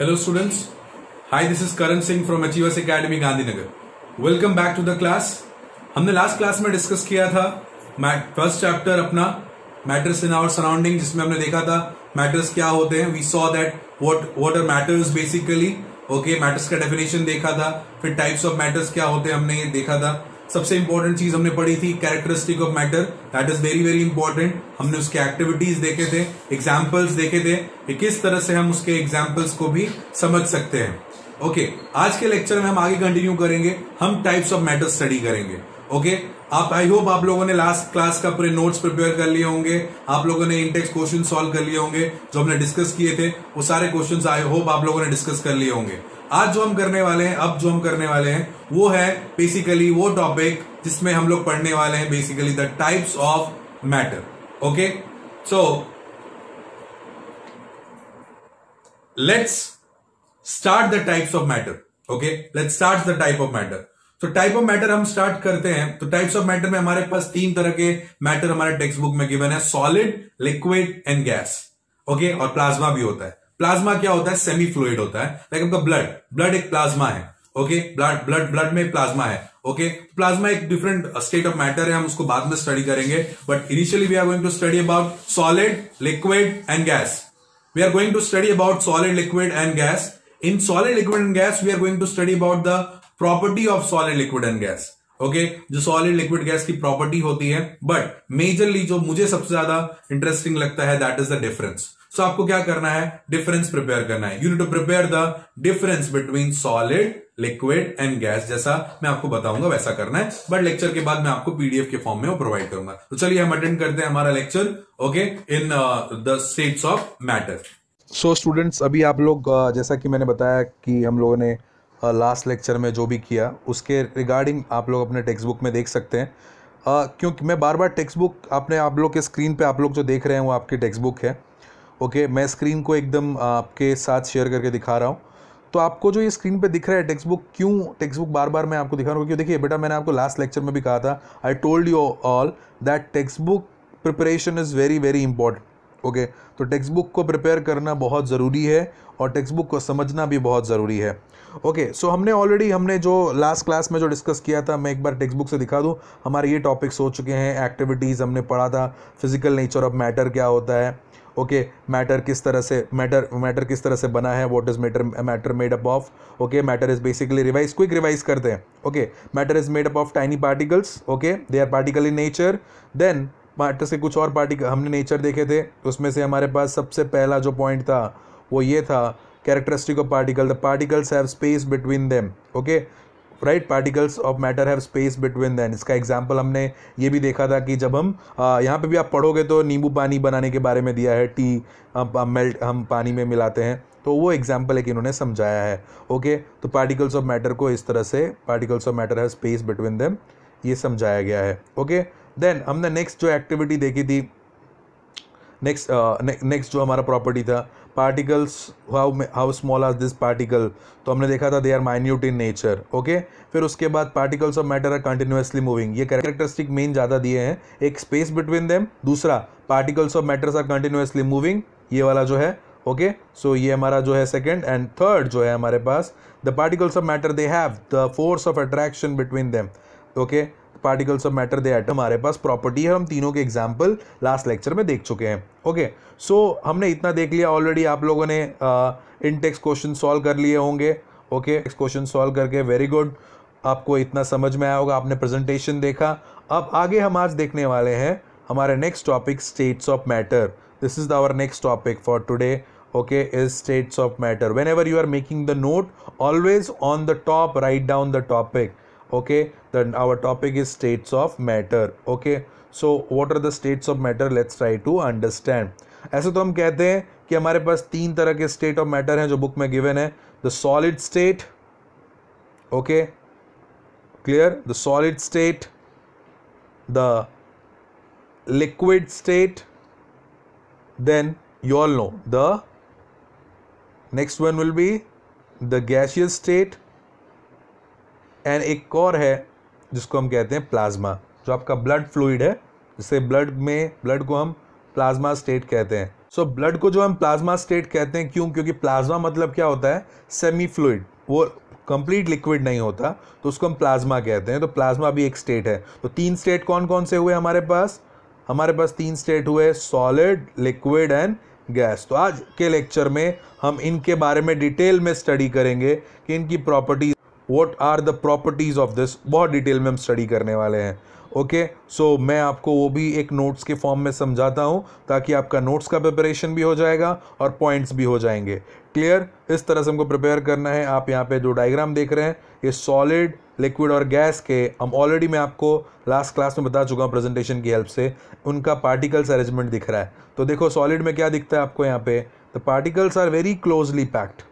Hello students Hi, this is Karan Singh from Achievers Academy Gandhinagar welcome back to the class. हमने last class में discuss किया था first chapter अपना matters in our surrounding जिसमें हमने देखा था मैटर्स क्या होते हैं we saw that what what are matters basically okay matters का डेफिनेशन देखा था फिर टाइप्स ऑफ मैटर्स क्या होते हैं हमने ये देखा था सबसे इंपॉर्टेंट चीज हमने पढ़ी थी characteristic of matter that is very very important हमने उसके एक्टिविटीज देखे थे एग्जाम्पल्स देखे थे कि किस तरह से हम उसके एग्जाम्पल्स को भी समझ सकते हैं ओके okay, आज के लेक्चर में हम आगे कंटिन्यू करेंगे हम टाइप्स ऑफ मैटर स्टडी करेंगे ओके okay? आप आई होप आप लोगों ने लास्ट क्लास का पूरे नोट्स प्रिपेयर कर लिए होंगे आप लोगों ने इंटेक्स क्वेश्चन सॉल्व कर लिए होंगे जो हमने डिस्कस किए थे वो सारे क्वेश्चन आई होप आप लोगों ने डिस्कस कर लिए होंगे आज जो हम करने वाले हैं अब जो हम करने वाले हैं वो है बेसिकली वो टॉपिक जिसमें हम लोग पढ़ने वाले हैं basically the types of matter okay so let's start the types of matter okay let's start the type of matter तो टाइप ऑफ मैटर हम स्टार्ट करते हैं तो टाइप्स ऑफ मैटर में हमारे पास तीन तरह के मैटर हमारे टेक्स्ट बुक में गिवन है solid liquid and gas okay और प्लाज्मा भी होता है प्लाज्मा क्या होता है सेमी फ्लूड होता है लाइक आपका ब्लड ब्लड एक प्लाज्मा है ओके ब्लड ब्लड ब्लड में प्लाज्मा है ओके प्लाज्मा तो एक डिफरेंट स्टेट ऑफ मैटर है हम उसको बाद में स्टडी करेंगे but initially we are going to study about solid liquid and gas we are going to study about solid liquid and gas in solid liquid and gas we are going to study about the property of solid liquid and gas okay okay, जो solid liquid gas की property होती है but majorly जो मुझे सबसे ज्यादा interesting लगता है that is the difference so आपको क्या करना है डिफरेंस प्रिपेयर करना है you need to prepare the difference between solid liquid and gas जैसा मैं आपको बताऊंगा वैसा करना है बट लेक्चर के बाद मैं आपको पीडीएफ के फॉर्म में प्रोवाइड करूंगा तो चलिए हम अटेंड करते हैं हमारा lecture okay in the states of matter so students अभी आप लोग uh, जैसा कि मैंने बताया कि हम लोगों ने लास्ट uh, लेक्चर में जो भी किया उसके रिगार्डिंग आप लोग अपने टेक्स्ट बुक में देख सकते हैं uh, क्योंकि मैं बार बार टेक्स्ट बुक अपने आप लोग के स्क्रीन पे आप लोग जो देख रहे हैं वो आपकी टेक्स्ट बुक है ओके मैं स्क्रीन को एकदम आपके साथ शेयर करके दिखा रहा हूँ तो आपको जो ये स्क्रीन पे दिख रहा है टेक्स्ट बुक क्यों टेक्स्ट बुक बार बार मैं आपको दिखा रहा हूँ क्योंकि देखिए बेटा मैंने आपको लास्ट लेक्चर में भी कहा था I told you all that textbook preparation is very very important okay तो टेक्स्ट बुक को प्रिपेयर करना बहुत ज़रूरी है और टेक्स्ट बुक को समझना भी बहुत ज़रूरी है ओके okay, सो so हमने ऑलरेडी हमने जो लास्ट क्लास में जो डिस्कस किया था मैं एक बार टेक्स्ट बुक से दिखा दूँ हमारे ये टॉपिक्स हो चुके हैं एक्टिविटीज़ हमने पढ़ा था फिजिकल नेचर ऑफ मैटर क्या होता है ओके मैटर किस तरह से मैटर मैटर किस तरह से बना है what is matter matter made up of okay matter is basically revise quick revise करते हैं okay matter is made up of tiny particles okay they are particle in nature then matter से कुछ और पार्टिकल हमने nature देखे थे उसमें से हमारे पास सबसे पहला जो पॉइंट था वो ये था characteristic of particle the particles have space between them okay right particles of matter have space between than इसका एग्जाम्पल हमने ये भी देखा था कि जब हम यहाँ पे भी आप पढ़ोगे तो नींबू पानी बनाने के बारे में दिया है टी मेल्ट हम पानी में मिलाते हैं तो वो एग्जाम्पल एक इन्होंने समझाया है ओके तो पार्टिकल्स ऑफ मैटर को इस तरह से particles of matter have space between them ये समझाया गया है ओके देन हमने नेक्स्ट जो एक्टिविटी देखी थी नेक्स्ट नेक्स्ट जो हमारा प्रॉपर्टी था particles how how small are this particle तो हमने देखा था they are minute in nature okay फिर उसके बाद particles of matter are continuously moving ये कैरेक्टरिस्टिक मेन ज़्यादा दिए हैं एक स्पेस बिटवीन देम दूसरा particles of matters are continuously moving ये वाला जो है ओके okay? सो so, ये हमारा जो है सेकेंड एंड थर्ड जो है हमारे पास the particles of matter they have the force of attraction between them okay particles of matter they atom हमारे पास प्रॉपर्टी है हम तीनों के एग्जाम्पल लास्ट लेक्चर में देख चुके हैं ओके okay, सो so, हमने इतना देख लिया ऑलरेडी आप लोगों ने इनटेक्स क्वेश्चन सॉल्व कर लिए होंगे ओके क्वेश्चन सॉल्व करके वेरी गुड आपको इतना समझ में आया होगा आपने प्रेजेंटेशन देखा अब आगे हम आज देखने वाले हैं हमारे next topic states of matter this is our next topic for today okay is states of matter whenever you are making the note always on the top write down the topic okay then our topic is states of matter okay so what are the states of matter let's try to understand ऐसे तो हम कहते हैं कि हमारे पास तीन तरह के स्टेट ऑफ मैटर हैं जो बुक में गिवन है the solid state okay clear the solid state the liquid state then you all know the next one will be the gaseous state and एक और है जिसको हम कहते हैं प्लाज्मा जो आपका ब्लड फ्लूड है जिसे ब्लड में ब्लड को हम प्लाज्मा स्टेट कहते हैं सो so, ब्लड को जो हम प्लाज्मा स्टेट कहते हैं क्यों क्योंकि प्लाज्मा मतलब क्या होता है सेमी फ्लूड वो कंप्लीट लिक्विड नहीं होता तो उसको हम प्लाज्मा कहते हैं तो प्लाज्मा भी एक स्टेट है तो तीन स्टेट कौन कौन से हुए हमारे पास हमारे पास तीन स्टेट हुए सॉलिड लिक्विड एंड गैस तो आज के लेक्चर में हम इनके बारे में डिटेल में स्टडी करेंगे कि इनकी properties what are the properties of this बहुत डिटेल में हम स्टडी करने वाले हैं ओके okay, सो so मैं आपको वो भी एक नोट्स के फॉर्म में समझाता हूँ ताकि आपका नोट्स का प्रिपरेशन भी हो जाएगा और पॉइंट्स भी हो जाएंगे क्लियर इस तरह से हमको प्रिपेयर करना है आप यहाँ पे जो डायग्राम देख रहे हैं ये सॉलिड लिक्विड और गैस के हम ऑलरेडी मैं आपको लास्ट क्लास में बता चुका हूँ प्रेजेंटेशन की हेल्प से उनका पार्टिकल्स अरेंजमेंट दिख रहा है तो देखो सॉलिड में क्या दिखता है आपको यहाँ पे the particles are very closely packed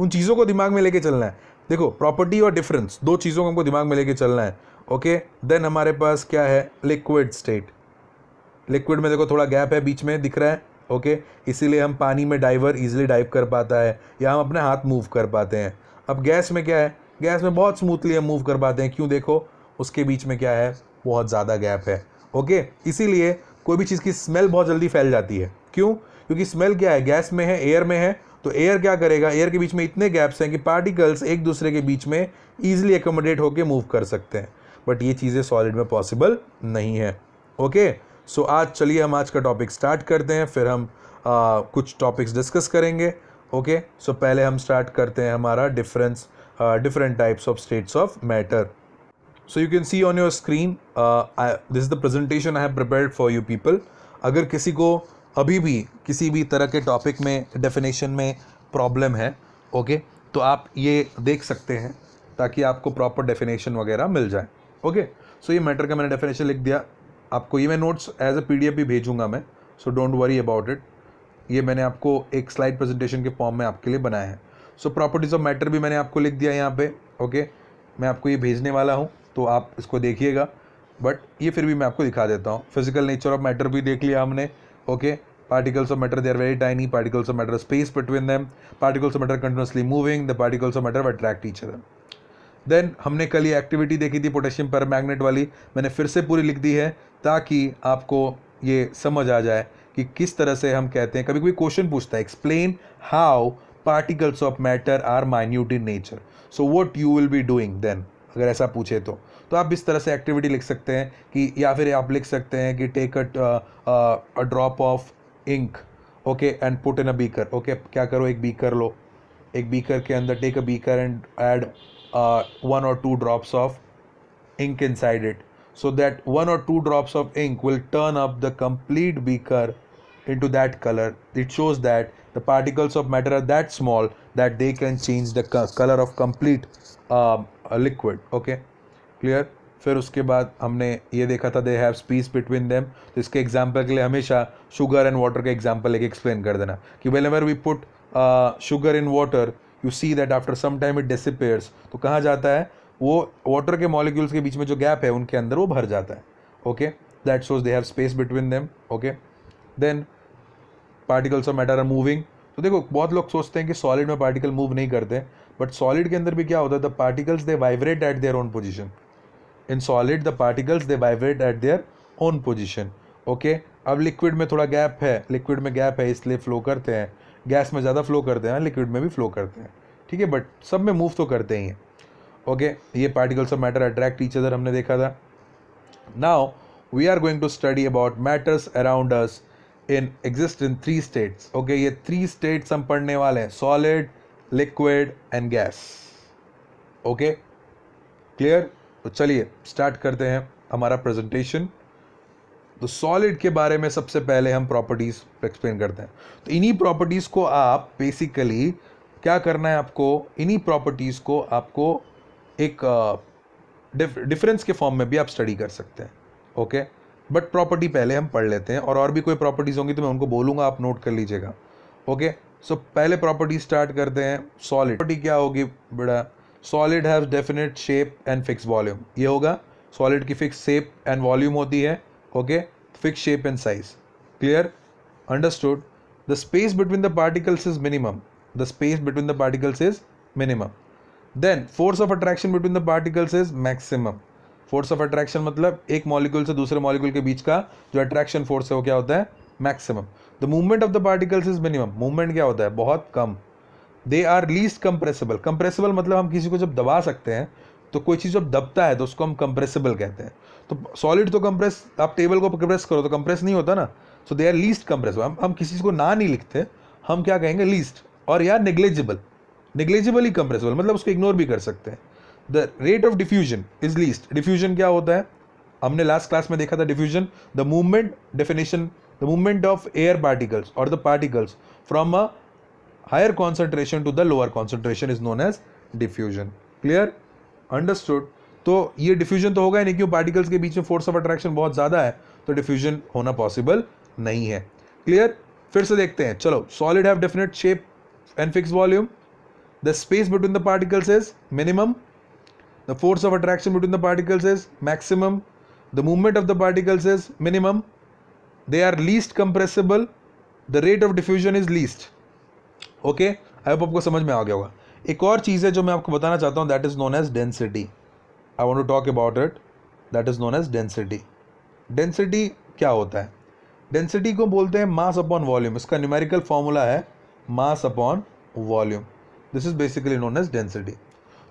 उन चीज़ों को दिमाग में लेके चलना है देखो प्रॉपर्टी और डिफरेंस दो चीज़ों को हमको दिमाग में लेके चलना है ओके देन हमारे पास क्या है लिक्विड स्टेट लिक्विड में देखो थोड़ा गैप है बीच में दिख रहा है ओके इसीलिए हम पानी में डाइवर इजिली डाइव कर पाता है या हम अपने हाथ मूव कर पाते हैं अब गैस में क्या है गैस में बहुत स्मूथली हम मूव कर पाते हैं क्यों देखो उसके बीच में क्या है बहुत ज़्यादा गैप है ओके इसीलिए कोई भी चीज़ की स्मेल बहुत जल्दी फैल जाती है क्यों क्योंकि स्मेल क्या है गैस में है एयर में है तो एयर क्या करेगा एयर के बीच में इतने गैप्स हैं कि पार्टिकल्स एक दूसरे के बीच में ईजिली एकोमोडेट होकर मूव कर सकते हैं बट ये चीज़ें सॉलिड में पॉसिबल नहीं है ओके सो so, आज चलिए हम आज का टॉपिक स्टार्ट करते हैं फिर हम आ, कुछ टॉपिक्स डिस्कस करेंगे ओके सो so, पहले हम स्टार्ट करते हैं हमारा difference different types of states of matter so you can see on your screen this is the presentation I have prepared for you people अगर किसी को अभी भी किसी भी तरह के टॉपिक में डेफिनेशन में प्रॉब्लम है ओके तो आप ये देख सकते हैं ताकि आपको प्रॉपर डेफिनेशन वगैरह मिल जाए ओके सो ये मैटर का मैंने डेफिनेशन लिख दिया आपको ये मैं नोट्स एज ए पी भी भेजूंगा मैं so don't worry about it ये मैंने आपको एक स्लाइड प्रेजेंटेशन के फॉर्म में आपके लिए बनाया है सो प्रॉपर्टीज़ ऑफ मैटर भी मैंने आपको लिख दिया यहाँ पे ओके okay? मैं आपको ये भेजने वाला हूँ तो आप इसको देखिएगा बट ये फिर भी मैं आपको दिखा देता हूँ फिजिकल नेचर ऑफ मैटर भी देख लिया हमने okay particles of matter they are very tiny particles of matter space between them particles of matter continuously moving the particles of matter attract each other then हमने कल ये activity देखी थी potassium पर मैग्नेट वाली मैंने फिर से पूरी लिख दी है ताकि आपको ये समझ आ जाए कि किस तरह से हम कहते हैं कभी कभी क्वेश्चन पूछता है explain how particles of matter are minute in nature so what you will be doing then अगर ऐसा पूछे तो तो आप इस तरह से एक्टिविटी लिख सकते हैं कि या फिर आप लिख सकते हैं कि take a drop of ink okay and put in a beaker okay क्या करो एक बीकर लो एक बीकर के अंदर take a beaker and add one और two drops of ink inside it so that one और two drops of ink will turn up the complete beaker into that colour it shows that the particles of matter are that small that they can change the colour of complete liquid okay clear फिर उसके बाद हमने ये देखा था they have space between them तो इसके example के लिए हमेशा शुगर एंड वाटर का एग्जाम्पल लेके एक्सप्लेन कर देना कि whenever we put sugar in water you see that after some time it disappears तो कहाँ जाता है वो वाटर के मॉलिक्यूल्स के बीच में जो गैप है उनके अंदर वो भर जाता है okay that shows they have space between them okay then particles of matter are moving तो देखो बहुत लोग सोचते हैं कि सॉलिड में पार्टिकल मूव नहीं करते बट सॉलिड के अंदर भी क्या होता है the particles they vibrate at their own position in solid the particles they vibrate at their own position okay अब लिक्विड में थोड़ा गैप है लिक्विड में गैप है इसलिए फ्लो करते हैं गैस में ज़्यादा फ्लो करते हैं लिक्विड में भी फ्लो करते हैं ठीक है बट सब में मूव तो करते ही हैं ओके okay? ये particles of matter attract each other हमने देखा था now we are going to study about matters around us in exist in three states okay ये थ्री स्टेट्स हम पढ़ने वाले हैं solid liquid and gas okay clear तो चलिए स्टार्ट करते हैं हमारा प्रेजेंटेशन तो सॉलिड के बारे में सबसे पहले हम प्रॉपर्टीज़ एक्सप्लेन करते हैं तो इन्हीं प्रॉपर्टीज़ को आप बेसिकली क्या करना है आपको इन्हीं प्रॉपर्टीज़ को आपको एक डिफरेंस के फॉर्म में भी आप स्टडी कर सकते हैं ओके बट प्रॉपर्टी पहले हम पढ़ लेते हैं और और भी कोई प्रॉपर्टीज़ होंगी तो मैं उनको बोलूँगा आप नोट कर लीजिएगा ओके सो पहले प्रॉपर्टी स्टार्ट करते हैं सॉलिड प्रॉपर्टी क्या होगी बड़ा solid have definite shape and fix volume ये होगा सॉलिड की फिक्स शेप एंड वॉल्यूम होती है okay fix shape and size clear understood the space between the particles is minimum the space between the particles is minimum then force of attraction between the particles is maximum force of attraction मतलब एक molecule से दूसरे molecule के बीच का जो attraction force है वो क्या होता है maximum the movement of the particles is minimum movement क्या होता है बहुत कम they are least compressible compressible मतलब हम किसी को जब दबा सकते हैं तो कोई चीज़ जब दबता है तो उसको हम कंप्रेसिबल कहते हैं तो सॉलिड तो कंप्रेस आप टेबल को कंप्रेस करो तो कंप्रेस नहीं होता ना so they are least compressible हम हम किसी को ना नहीं लिखते हम क्या कहेंगे लीस्ट और या निग्लेजिबल नेग्लेजिबल ही कंप्रेसिबल मतलब उसको इग्नोर भी कर सकते हैं the rate of diffusion is least diffusion क्या होता है हमने लास्ट क्लास में देखा था diffusion the movement definition the movement of air particles और the particles from a higher concentration to the lower concentration is known as diffusion clear understood तो ये डिफ्यूजन तो होगा ही नहीं क्यों पार्टिकल्स के बीच में फोर्स ऑफ अट्रैक्शन बहुत ज़्यादा है तो डिफ्यूजन होना पॉसिबल नहीं है क्लियर फिर से देखते हैं चलो solid have definite shape and fix volume the space between the particles is minimum the force of attraction between the particles is maximum the movement of the particles is minimum they are least compressible the rate of diffusion is least okay I hope आपको समझ में आ गया होगा एक और चीज़ है जो मैं आपको बताना चाहता हूँ that is known as density I want to talk about it that is known as density density क्या होता है डेंसिटी को बोलते हैं मास अपॉन वॉल्यूम इसका न्यूमेरिकल फॉर्मूला है mass upon volume this is basically known as density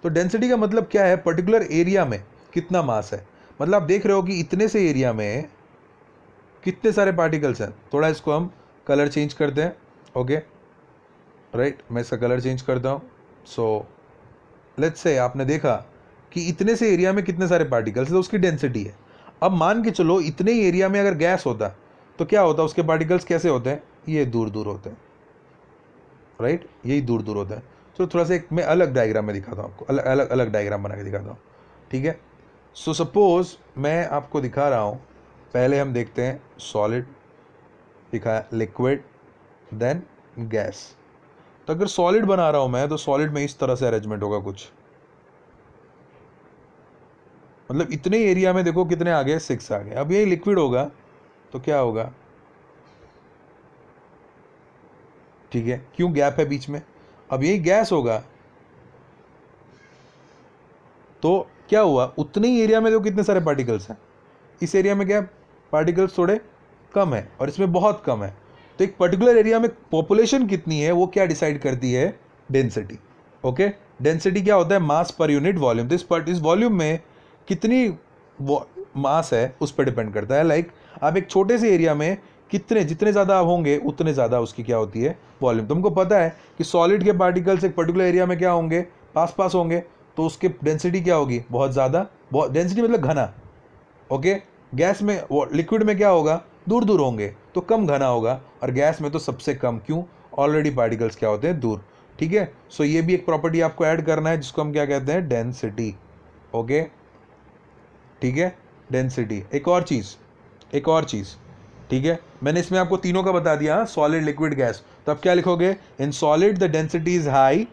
तो density का मतलब क्या है पर्टिकुलर एरिया में कितना मास है मतलब आप देख रहे हो कि इतने से एरिया में कितने सारे पार्टिकल्स हैं थोड़ा इसको हम कलर चेंज करते हैं ओके okay? राइट मैं इसका कलर चेंज करता हूँ सो लेट्स से आपने देखा कि इतने से एरिया में कितने सारे पार्टिकल्स तो उसकी डेंसिटी है अब मान के चलो इतने ही एरिया में अगर गैस होता तो क्या होता उसके पार्टिकल्स कैसे होते हैं ये दूर दूर होते हैं राइट यही दूर दूर होते हैं तो थोड़ा सा एक मैं अलग डायग्राम में दिखाता हूँ आपको अलग अलग अलग डायग्राम बना के दिखाता हूँ ठीक है सो so, सपोज मैं आपको दिखा रहा हूँ पहले हम देखते हैं सॉलिड दिखाया लिक्विड देन गैस तो अगर सॉलिड बना रहा हूं मैं तो सॉलिड में इस तरह से अरेंजमेंट होगा कुछ मतलब इतने एरिया में देखो कितने आ गए सिक्स आ गए अब ये लिक्विड होगा तो क्या होगा ठीक है क्यों गैप है बीच में अब यही गैस होगा तो क्या हुआ उतने ही एरिया में देखो कितने सारे पार्टिकल्स हैं इस एरिया में क्या पार्टिकल्स थोड़े कम है और इसमें बहुत कम है तो एक पर्टिकुलर एरिया में पॉपुलेशन कितनी है वो क्या डिसाइड करती है डेंसिटी ओके डेंसिटी क्या होता है मास पर यूनिट वॉल्यूम तो इस पर इस वॉल्यूम में कितनी मास है उस पर डिपेंड करता है लाइक like, आप एक छोटे से एरिया में कितने जितने ज़्यादा आप होंगे उतने ज़्यादा उसकी क्या होती है वॉल्यूम तुमको तो पता है कि सॉलिड के पार्टिकल्स एक पर्टिकुलर एरिया में क्या होंगे पास पास होंगे तो उसके डेंसिटी क्या होगी बहुत ज़्यादा बहुत डेंसिटी मतलब घना ओके गैस में लिक्विड में क्या होगा दूर दूर होंगे तो कम घना होगा और गैस में तो सबसे कम क्यों ऑलरेडी पार्टिकल्स क्या होते हैं दूर ठीक है सो ये भी एक प्रॉपर्टी आपको ऐड करना है जिसको हम क्या कहते हैं डेंसिटी ओके ठीक है डेंसिटी एक और चीज़ एक और चीज़ ठीक है मैंने इसमें आपको तीनों का बता दिया सॉलिड लिक्विड गैस तो आप क्या लिखोगे in solid the density is high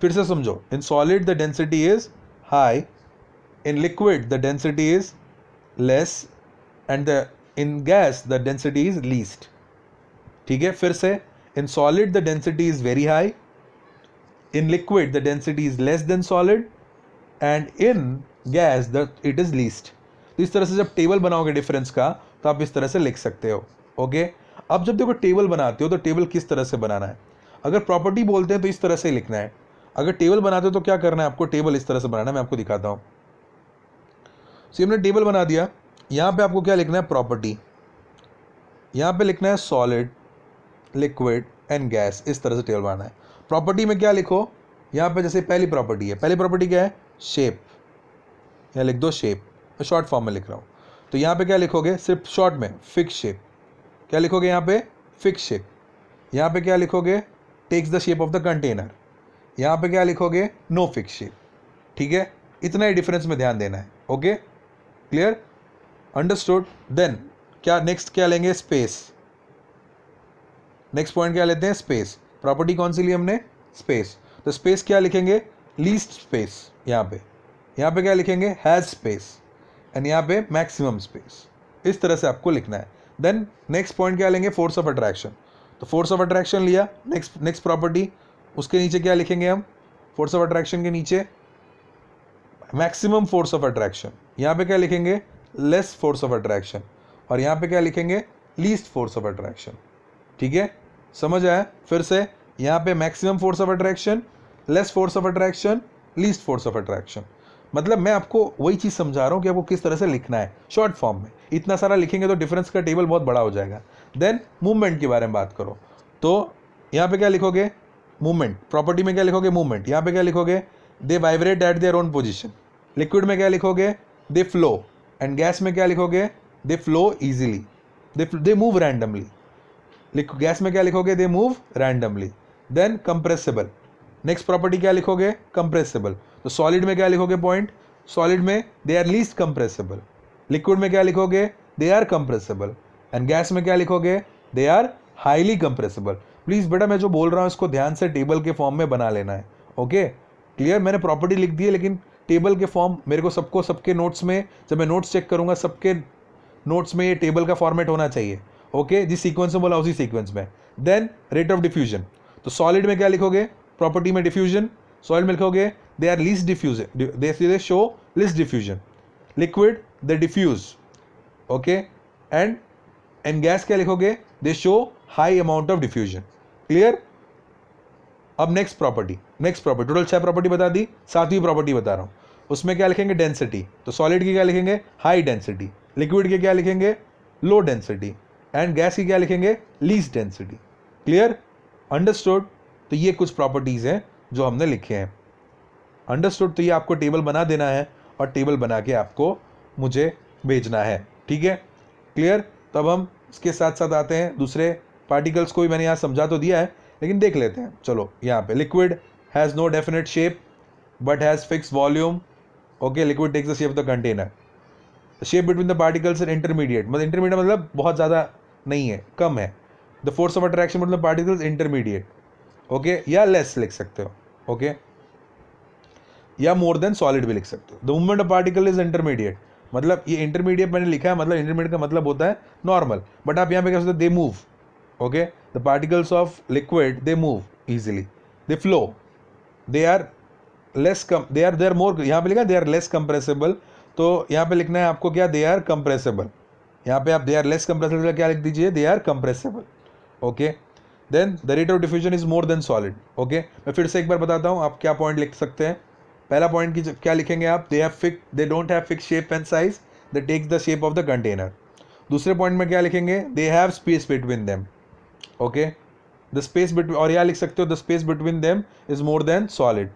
फिर से समझो in solid the density is high in liquid the density is less and the in gas the density is least ठीक है फिर से in solid the density is very high in liquid the density is less than solid and in gas the it is least तो इस तरह से जब table बनाओगे डिफरेंस का तो आप इस तरह से लिख सकते हो ओके अब जब देखो टेबल बनाते हो तो टेबल किस तरह से बनाना है अगर प्रॉपर्टी बोलते हैं तो इस तरह से लिखना है अगर टेबल बनाते हो तो क्या करना है आपको टेबल इस तरह से बनाना है मैं आपको दिखाता हूँ सो हमने टेबल बना दिया यहाँ पे आपको क्या लिखना है प्रॉपर्टी यहाँ पे लिखना है सॉलिड लिक्विड एंड गैस इस तरह से टेबल बनाना है प्रॉपर्टी में क्या लिखो यहाँ पे जैसे पहली प्रॉपर्टी है पहली प्रॉपर्टी क्या है शेप यहाँ लिख दो शेप शॉर्ट फॉर्म में लिख रहा हूँ तो यहाँ पे क्या लिखोगे सिर्फ शॉर्ट में फिक्स शेप क्या लिखोगे यहाँ पे फिक्स शेप यहाँ पे क्या लिखोगे takes the shape of the container यहाँ पे क्या लिखोगे नो फिक्स शेप ठीक है इतना ही डिफरेंस में ध्यान देना है ओके क्लियर अंडरस्टूड देन क्या नेक्स्ट क्या लेंगे स्पेस नेक्स्ट पॉइंट क्या लेते हैं स्पेस प्रॉपर्टी कौन सी ली हमने स्पेस तो स्पेस क्या लिखेंगे लीस्ट स्पेस यहाँ पे यहाँ पे क्या लिखेंगे हैज स्पेस एंड यहाँ पे मैक्सिमम स्पेस इस तरह से आपको लिखना है देन नेक्स्ट पॉइंट क्या लेंगे फोर्स ऑफ अट्रैक्शन तो फोर्स ऑफ अट्रैक्शन लिया नेक्स्ट नेक्स्ट प्रॉपर्टी उसके नीचे क्या लिखेंगे हम फोर्स ऑफ अट्रैक्शन के नीचे मैक्सिमम फोर्स ऑफ अट्रैक्शन यहाँ पे क्या लिखेंगे लेस फोर्स ऑफ अट्रैक्शन और यहाँ पे क्या लिखेंगे लीस्ट फोर्स ऑफ अट्रैक्शन ठीक है समझ आया फिर से यहाँ पे maximum force of attraction less force of attraction least force of attraction मतलब मैं आपको वही चीज़ समझा रहा हूँ कि आपको किस तरह से लिखना है शॉर्ट फॉर्म में इतना सारा लिखेंगे तो डिफरेंस का टेबल बहुत बड़ा हो जाएगा देन मूवमेंट के बारे में बात करो तो यहाँ पे क्या लिखोगे मूवमेंट प्रॉपर्टी में क्या लिखोगे मूवमेंट यहाँ पे क्या लिखोगे they vibrate at their own position liquid में क्या लिखोगे दे फ्लो एंड गैस में क्या लिखोगे they flow easily they move randomly लिख गैस में क्या लिखोगे they move randomly then compressible next property क्या लिखोगे कंप्रेसिबल तो सॉलिड में क्या लिखोगे पॉइंट सॉलिड में they are least compressible liquid में क्या लिखोगे they are compressible and gas में क्या लिखोगे they are highly compressible please बेटा मैं जो बोल रहा हूँ इसको ध्यान से टेबल के फॉर्म में बना लेना है ओके okay? क्लियर मैंने प्रॉपर्टी लिख दी है लेकिन टेबल के फॉर्म मेरे को सबको सबके नोट्स में जब मैं नोट्स चेक करूँगा सबके नोट्स में ये टेबल का फॉर्मेट होना चाहिए ओके जिस सीक्वेंस में बोला उसी सीक्वेंस में देन रेट ऑफ डिफ्यूजन तो सॉलिड में क्या लिखोगे प्रॉपर्टी में डिफ्यूजन सॉलिड में लिखोगे they are least diffusion they show least diffusion liquid they diffuse okay and and gas क्या लिखोगे they show high amount of diffusion clear अब next property next property total छह प्रॉपर्टी बता दी सातवीं प्रॉपर्टी बता रहा हूँ उसमें क्या लिखेंगे डेंसिटी तो सॉलिड की क्या लिखेंगे हाई डेंसिटी लिक्विड की क्या लिखेंगे लो डेंसिटी एंड गैस की क्या लिखेंगे लीज डेंसिटी क्लियर अंडरस्टूड तो ये कुछ प्रॉपर्टीज़ हैं जो हमने लिखे हैं अंडरस्टूड तो ये आपको टेबल बना देना है और टेबल बना के आपको मुझे भेजना है ठीक है क्लियर तब हम इसके साथ साथ आते हैं दूसरे पार्टिकल्स को भी मैंने यहाँ समझा तो दिया है लेकिन देख लेते हैं चलो यहाँ पे liquid has no definite shape but has fix volume okay liquid takes the shape of the container shape between the particles and intermediate मतलब इंटरमीडिएट मतलब बहुत ज़्यादा नहीं है कम है द फोर्स ऑफ अट्रैक्शन मतलब पार्टिकल्स इंटरमीडिएट ओके या लेस लिख सकते हो ओके okay? या मोर देन सॉलिड भी लिख सकते हो the movement of particle is intermediate मतलब ये इंटरमीडिएट मैंने लिखा है मतलब इंटरमीडिएट का मतलब होता है नॉर्मल बट आप यहाँ पे कह सकते हो they move okay the particles of liquid they move easily they flow they are less कम they are they are more यहाँ पे लिखा दे आर लेस कंप्रेसेबल तो यहाँ पे लिखना है आपको क्या दे आर कंप्रेसेबल यहाँ पे आप दे आर लेस कंप्रेसेबल क्या लिख दीजिए they are compressible okay then the rate of diffusion is more than solid okay मैं फिर से एक बार बताता हूँ आप क्या पॉइंट लिख सकते हैं पहला पॉइंट की क्या लिखेंगे आप they have fix they don't have fix shape and size they take the shape of the container दूसरे पॉइंट में क्या लिखेंगे they have space between them okay the space between और यहाँ लिख सकते हो the space between them is more than solid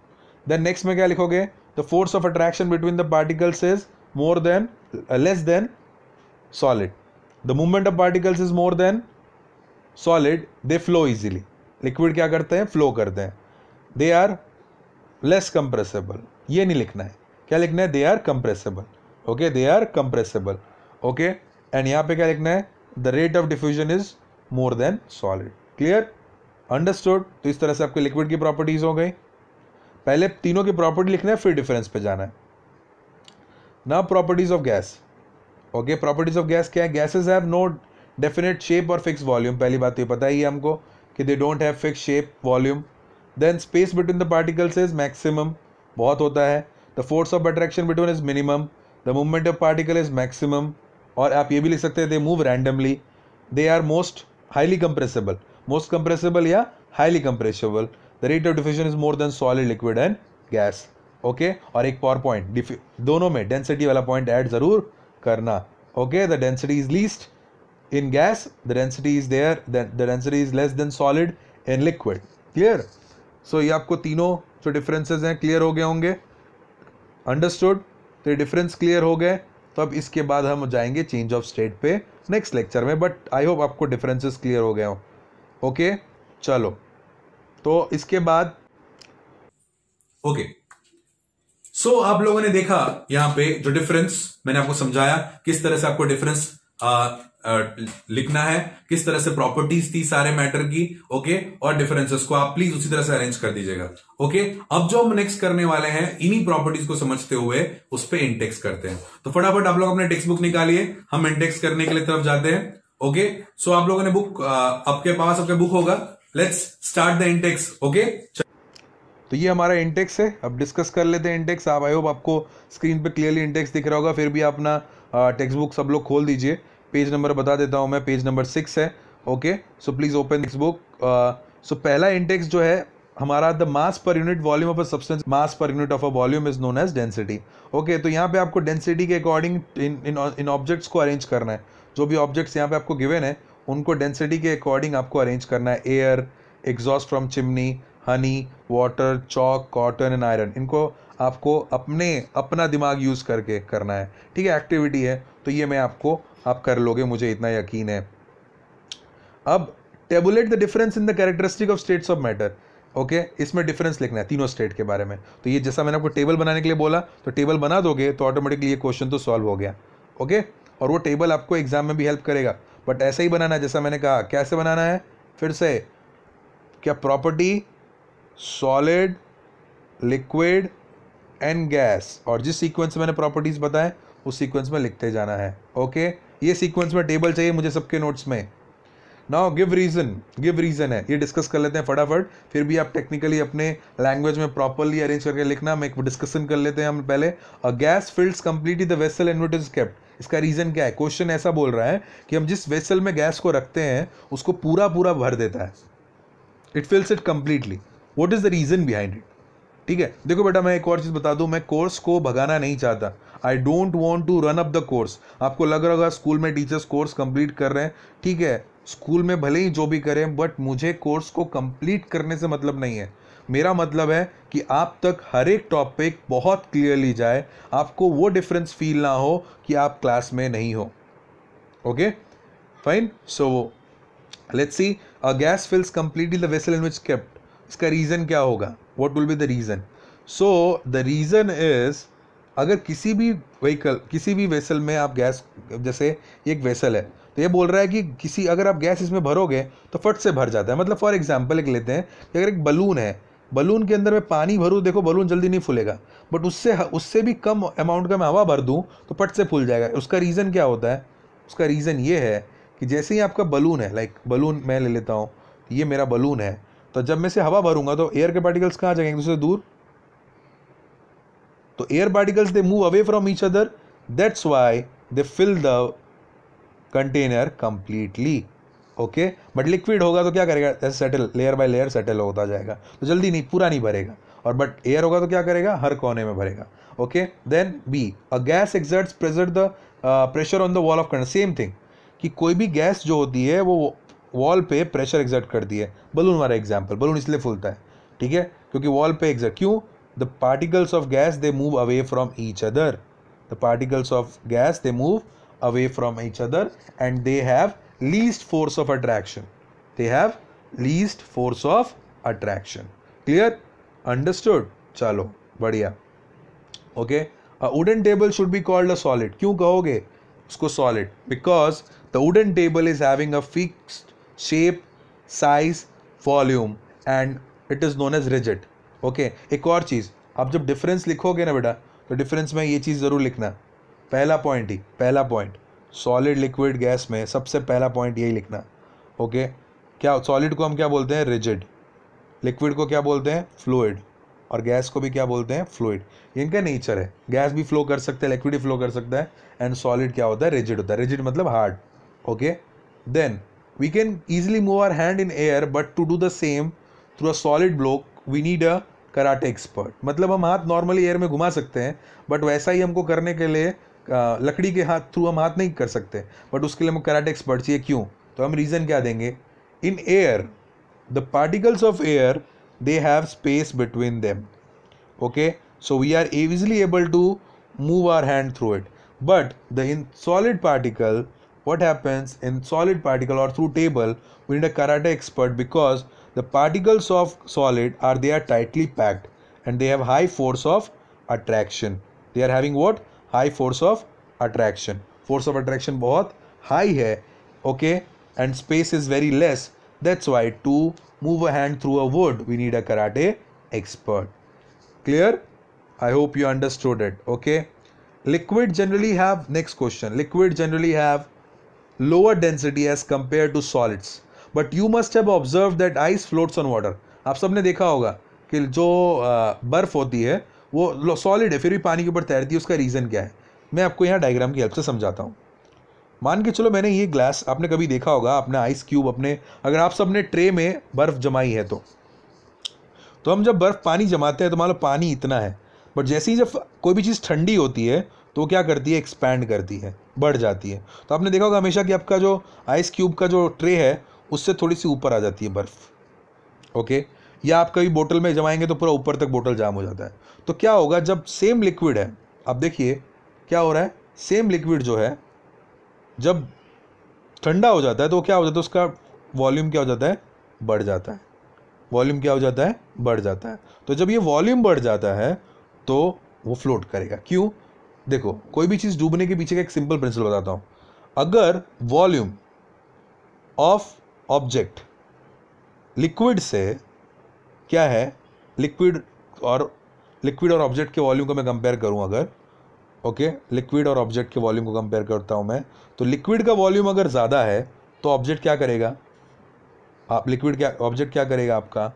then next में क्या लिखोगे the force of attraction between the particles is more than less than solid the movement of particles is more than solid they flow easily liquid क्या करते हैं flow करते हैं दे are less कंप्रेसेबल ये नहीं लिखना है क्या लिखना है they are compressible okay they are compressible okay and यहाँ पे क्या लिखना है the rate of diffusion is more than solid clear understood तो इस तरह से आपके लिक्विड की प्रॉपर्टीज हो गई पहले तीनों की प्रॉपर्टी लिखना है फिर डिफरेंस पे जाना है ना properties of gas okay properties of gas क्या है gases have no definite shape और फिक्स वॉल्यूम पहली बात तो ये पता ही है हमको कि they don't have fix shape volume then space between the particles is maximum बहुत होता है the force of attraction between is minimum the movement of particle is maximum और आप ये भी लिख सकते हैं they move randomly they are most highly compressible most compressible yeah highly compressible the rate of diffusion is more than solid liquid and gas okay okay? और एक power point दोनों में डेंसिटी वाला पॉइंट ऐड जरूर करना okay the density is least in gas the density is there the density is less than solid in liquid clear so ये आपको तीनों जो डिफरेंसेस हैं क्लियर हो गए होंगे अंडरस्टूड तो ये डिफरेंस क्लियर हो गए तो अब इसके बाद हम जाएंगे चेंज ऑफ स्टेट पे नेक्स्ट लेक्चर में बट आई होप आपको डिफरेंसेस क्लियर हो गए हों ओके चलो तो इसके बाद ओके सो so, आप लोगों ने देखा यहां पे जो डिफरेंस मैंने आपको समझाया किस तरह से आपको डिफरेंस लिखना है किस तरह से प्रॉपर्टीज थी सारे मैटर की ओके और डिफरेंसेस को आप प्लीज उसी तरह से अरेंज कर दीजिएगा ओके अब जो हम नेक्स्ट करने वाले हैं इन्हीं प्रॉपर्टीज को समझते हुए उस पर इंटेक्स करते हैं तो फटाफट आप लोग अपने टेक्स्ट बुक निकालिए हम इंटेक्स करने के लिए तरफ जाते हैं ओके सो आप लोगों ने बुक uh, आपके पास आपके बुक होगा let's start the index okay तो ये हमारा इंटेक्स है अब डिस्कस कर लेते हैं इंटेक्स आप आई होप आपको स्क्रीन पे क्लियरली इंडेक्स दिख रहा होगा फिर भी अपना टेक्स्ट uh, बुक सब लोग खोल दीजिए पेज नंबर बता देता हूँ मैं पेज नंबर सिक्स है okay so please open this book so पहला इंटेक्स जो है हमारा the mass per unit volume of a substance mass per unit of a volume is known as density okay तो यहाँ पे आपको डेंसिटी के अकॉर्डिंग इन इन ऑब्जेक्ट्स को अरेंज करना है जो भी ऑब्जेक्ट्स यहाँ पे आपको गिवेन है उनको डेंसिटी के अकॉर्डिंग आपको अरेंज करना है air exhaust from chimney honey water chalk cotton and iron इनको आपको अपने अपना दिमाग यूज़ करके करना है ठीक है एक्टिविटी है तो ये मैं आपको आप कर लोगे मुझे इतना यकीन है अब tabulate the difference in the characteristic of states of matter okay okay, इसमें डिफरेंस लिखना है तीनों स्टेट के बारे में तो ये जैसा मैंने आपको टेबल बनाने के लिए बोला तो टेबल बना दोगे तो ऑटोमेटिकली ये क्वेश्चन तो सॉल्व हो गया ओके okay? और वो टेबल आपको एग्ज़ाम में भी हेल्प करेगा बट ऐसे ही बनाना है जैसा मैंने कहा कैसे बनाना है फिर से क्या property solid liquid and gas और जिस सीक्वेंस मैंने प्रॉपर्टीज़ बताएं उस सीक्वेंस में लिखते जाना है ओके ये सीक्वेंस में टेबल चाहिए मुझे सबके नोट्स में now give reason give reason है ये डिस्कस कर लेते हैं फटाफट फिर भी आप टेक्निकली अपने लैंग्वेज में प्रॉपरली अरेंज करके लिखना हम एक डिस्कशन कर लेते हैं हम पहले a gas fills completely the vessel and is kept इसका रीज़न क्या है क्वेश्चन ऐसा बोल रहा है कि हम जिस वेसल में गैस को रखते हैं उसको पूरा पूरा भर देता है it fills it completely what is the reason behind it ठीक है देखो बेटा मैं एक और चीज़ बता दूँ मैं कोर्स को भगाना नहीं चाहता I don't want to run up the course आपको लग रहा होगा स्कूल में टीचर्स कोर्स कंप्लीट कर रहे हैं ठीक है स्कूल में भले ही जो भी करें बट मुझे कोर्स को कंप्लीट करने से मतलब नहीं है मेरा मतलब है कि आप तक हर एक टॉपिक बहुत क्लियरली जाए आपको वो डिफरेंस फील ना हो कि आप क्लास में नहीं हो okay fine so let's see a gas fills completely the vessel in which kept इसका रीज़न क्या होगा what will be the reason so the reason is अगर किसी भी व्हीकल किसी भी वेसल में आप गैस जैसे एक वेसल है तो ये बोल रहा है कि किसी अगर आप गैस इसमें भरोगे तो फट से भर जाता है मतलब फॉर एग्जाम्पल एक लेते हैं कि अगर एक बलून है बलून के अंदर मैं पानी भरूँ देखो बलून जल्दी नहीं फूलेगा बट उससे उससे भी कम अमाउंट का मैं हवा भर दूँ तो पट से फूल जाएगा उसका रीज़न क्या होता है उसका रीज़न ये है कि जैसे ही आपका बलून है लाइक बलून मैं ले लेता हूँ ये मेरा बलून है तो जब मैं से हवा भरूंगा तो एयर के पार्टिकल्स कहाँ जाएंगे एक दूसरे दूर तो air particles they move away from each other that's why they fill the container completely okay but liquid होगा तो क्या करेगा जैसे settle layer by layer settle होता जाएगा तो जल्दी नहीं पूरा नहीं भरेगा और बट एयर होगा तो क्या करेगा हर कोने में भरेगा okay then be a gas exerts pressure the pressure on the wall of conductor same thing कि कोई भी गैस जो होती है वो वॉल पे प्रेशर एग्जर्ट करती है बलून वाला एग्जाम्पल बलून इसलिए फूलता है ठीक है क्योंकि वॉल पे एग्जर्ट क्यों the particles of gas they move away from each other the particles of gas they move away from each other and they have least force of attraction they have least force of attraction clear Understood? चलो बढ़िया okay wooden table should be called a solid क्यों कहोगे उसको solid because the wooden table is having a fix shape size volume and it is known as rigid okay एक और चीज़ आप जब difference लिखोगे ना बेटा तो डिफरेंस में ये चीज़ ज़रूर लिखना पहला पॉइंट ही पहला पॉइंट सॉलिड लिक्विड गैस में सबसे पहला पॉइंट यही लिखना ओके क्या सॉलिड को हम क्या बोलते हैं रिजिड लिक्विड को क्या बोलते हैं फ्लूड और गैस को भी क्या बोलते हैं फ्लूड इनका नेचर है गैस भी फ्लो कर सकते हैं लिक्विड भी फ्लो कर सकता है एंड सॉलिड क्या होता है रिजिड होता है रिजिड मतलब hard okay then we can easily move our hand in air but to do the same through a solid block we need a karate expert मतलब हम हाथ नॉर्मली एयर में घुमा सकते हैं बट वैसा ही हमको करने के लिए लकड़ी के हाथ थ्रू हम हाथ नहीं कर सकते बट उसके लिए हमें कराटे एक्सपर्ट चाहिए क्यों तो हम रीज़न क्या देंगे in air the particles of air they have space between them okay so we are easily able to move our hand through it but the in solid particle what happens in solid particle और through table we need a karate expert because the particles of solid are they are tightly packed and they have high force of attraction they are having what high force of attraction force of attraction बहुत high है okay and space is very less that's why to move a hand through a wood we need a karate expert clear I hope you understood it okay liquid generally have next question liquid generally have lower density as compare to solids but you must have observe that ice floats on water आप सबने देखा होगा कि जो बर्फ होती है वो सॉलिड है फिर भी पानी के ऊपर तैरती है उसका रीज़न क्या है मैं आपको यहाँ डायग्राम की हेल्प से समझाता हूँ मान के चलो मैंने ये ग्लास आपने कभी देखा होगा अपना आइस क्यूब अपने अगर आप सबने ट्रे में बर्फ़ जमाई है तो तो हम जब बर्फ़ पानी जमाते हैं तो मान लो पानी इतना है बट जैसे ही जब कोई भी चीज़ ठंडी होती है तो क्या करती है एक्सपैंड करती है बढ़ जाती है तो आपने देखा होगा हमेशा कि आपका जो आइस क्यूब का जो ट्रे है उससे थोड़ी सी ऊपर आ जाती है बर्फ़ ओके या आप कभी बोतल में जमाएंगे तो पूरा ऊपर तक बोतल जाम हो जाता है तो क्या होगा जब सेम लिक्विड है अब देखिए क्या हो रहा है सेम लिक्विड जो है जब ठंडा हो जाता है तो क्या हो जाता है उसका वॉल्यूम क्या हो जाता है बढ़ जाता है वॉल्यूम क्या हो जाता है बढ़ जाता है तो जब ये वॉल्यूम बढ़ जाता है तो वो फ्लोट करेगा क्यों देखो कोई भी चीज़ डूबने के पीछे का एक सिंपल प्रिंसिपल बताता हूँ अगर वॉल्यूम ऑफ ऑब्जेक्ट लिक्विड से क्या है लिक्विड और लिक्विड और ऑब्जेक्ट के वॉल्यूम को मैं कंपेयर करूँ अगर ओके लिक्विड और ऑब्जेक्ट के वॉल्यूम को कंपेयर करता हूँ मैं तो लिक्विड का वॉल्यूम अगर ज़्यादा है तो ऑब्जेक्ट क्या करेगा आप लिक्विड क्या ऑब्जेक्ट क्या करेगा आपका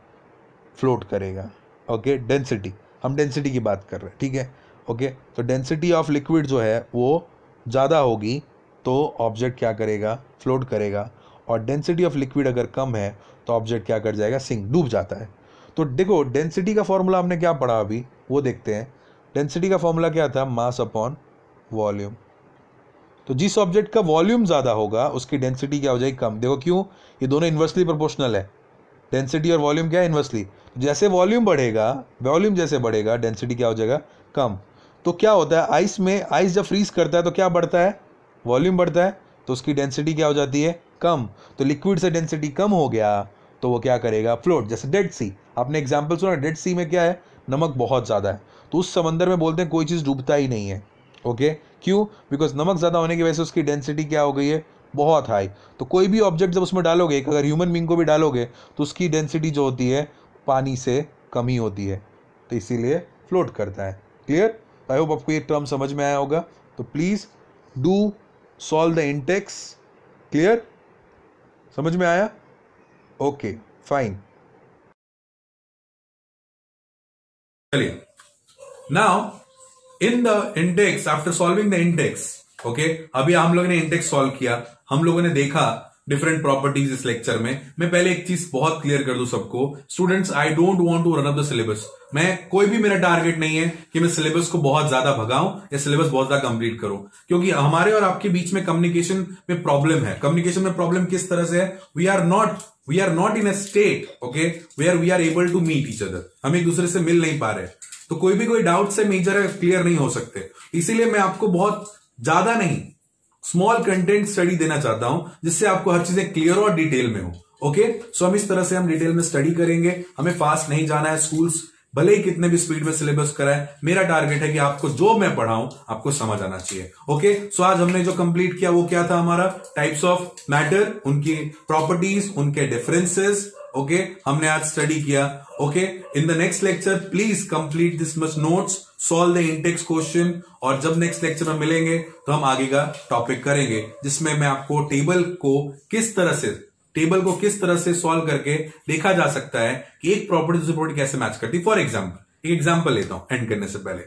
फ्लोट करेगा ओके डेंसिटी हम डेंसिटी की बात कर रहे हैं ठीक है ओके तो डेंसिटी ऑफ लिक्विड जो है वो ज़्यादा होगी तो ऑब्जेक्ट क्या करेगा फ्लोट करेगा और डेंसिटी ऑफ लिक्विड अगर कम है तो ऑब्जेक्ट क्या कर जाएगा सिंक डूब जाता है तो देखो डेंसिटी का फॉर्मूला हमने क्या पढ़ा अभी वो देखते हैं डेंसिटी का फॉर्मूला क्या था मास अपॉन वॉल्यूम तो जिस ऑब्जेक्ट का वॉल्यूम ज़्यादा होगा उसकी डेंसिटी क्या हो जाएगी कम देखो क्यों ये दोनों इन्वर्सली प्रोपोर्शनल है डेंसिटी और वॉल्यूम क्या है इन्वर्सली तो जैसे वॉल्यूम बढ़ेगा वॉल्यूम जैसे बढ़ेगा डेंसिटी क्या हो जाएगा कम तो क्या होता है आइस में आइस जब फ्रीज करता है तो क्या बढ़ता है वॉल्यूम बढ़ता है तो उसकी डेंसिटी क्या हो जाती है कम तो लिक्विड से डेंसिटी कम हो गया तो वो क्या करेगा फ्लोट जैसे डेड सी आपने एग्जाम्पल सुना डेड सी में क्या है नमक बहुत ज़्यादा है तो उस समंदर में बोलते हैं कोई चीज़ डूबता ही नहीं है ओके क्यों बिकॉज नमक ज़्यादा होने की वजह से उसकी डेंसिटी क्या हो गई है बहुत हाई तो कोई भी ऑब्जेक्ट जब उसमें डालोगे अगर ह्यूमन बींग को भी डालोगे तो उसकी डेंसिटी जो होती है पानी से कमी होती है तो इसीलिए फ्लोट करता है क्लियर आई होप आपको ये टर्म समझ में आया होगा तो please do solve the index clear समझ में आया ओके फाइन चलिए now in the index after solving the index okay अभी हम लोगों ने इंडेक्स सॉल्व किया हम लोगों ने देखा डिफरेंट प्रॉपर्टीज इस लेक्चर में मैं पहले एक चीज बहुत क्लियर कर दू सबको students I don't want to run up the syllabus मैं कोई भी मेरा टारगेट नहीं है कि मैं सिलेबस को बहुत ज्यादा भगाऊं या सिलेबस बहुत ज्यादा कंप्लीट करूं क्योंकि हमारे और आपके बीच में कम्युनिकेशन में प्रॉब्लम है कम्युनिकेशन में प्रॉब्लम किस तरह से है we are not we are not in a state okay are we are able to meet each other हम एक दूसरे से मिल नहीं पा रहे तो कोई भी कोई डाउट से मेजर क्लियर नहीं हो सकते इसीलिए मैं आपको बहुत ज्यादा नहीं स्मॉल कंटेंट स्टडी देना चाहता हूं जिससे आपको हर चीजें क्लियर और डिटेल में हो ओके सो हम इस तरह से हम डिटेल में स्टडी करेंगे हमें फास्ट नहीं जाना है स्कूल्स भले ही कितने भी स्पीड में सिलेबस कराए मेरा टारगेट है कि आपको जो मैं पढ़ाऊं आपको समझ आना चाहिए ओके सो आज हमने जो कंप्लीट किया वो क्या था हमारा टाइप्स ऑफ मैटर उनकी प्रॉपर्टीज उनके डिफरेंसेस ओके okay, हमने आज स्टडी किया okay in the next lecture please complete this much notes solve the index question और जब नेक्स्ट लेक्चर में मिलेंगे तो हम आगे का टॉपिक करेंगे जिसमें मैं आपको टेबल को किस तरह से टेबल को किस तरह से सॉल्व करके देखा जा सकता है कि एक प्रॉपर्टी दूसरी प्रॉपर्टी कैसे मैच करती फॉर एग्जाम्पल एक एग्जाम्पल लेता हूं एंड करने से पहले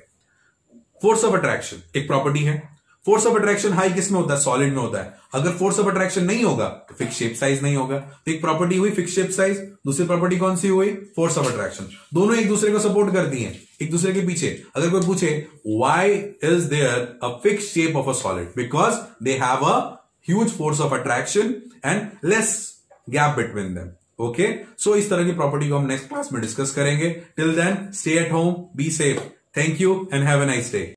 फोर्स ऑफ अट्रैक्शन एक प्रॉपर्टी है फोर्स ऑफ अट्रैक्शन हाई किस में होता है सॉलिड में होता है अगर फोर्स ऑफ अट्रैक्शन नहीं होगा तो फिक्स शेप साइज नहीं होगा तो एक प्रॉपर्टी हुई फिक्स शेप साइज दूसरी प्रॉपर्टी कौन सी हुई फोर्स ऑफ अट्रैक्शन दोनों एक दूसरे को सपोर्ट करती हैं एक दूसरे के पीछे अगर कोई पूछे why is there a fix shape of a solid because they have a huge force of attraction and less gap between them okay so इस तरह की प्रॉपर्टी को हम नेक्स्ट क्लास में डिस्कस करेंगे till then stay at home be safe thank you and have a nice day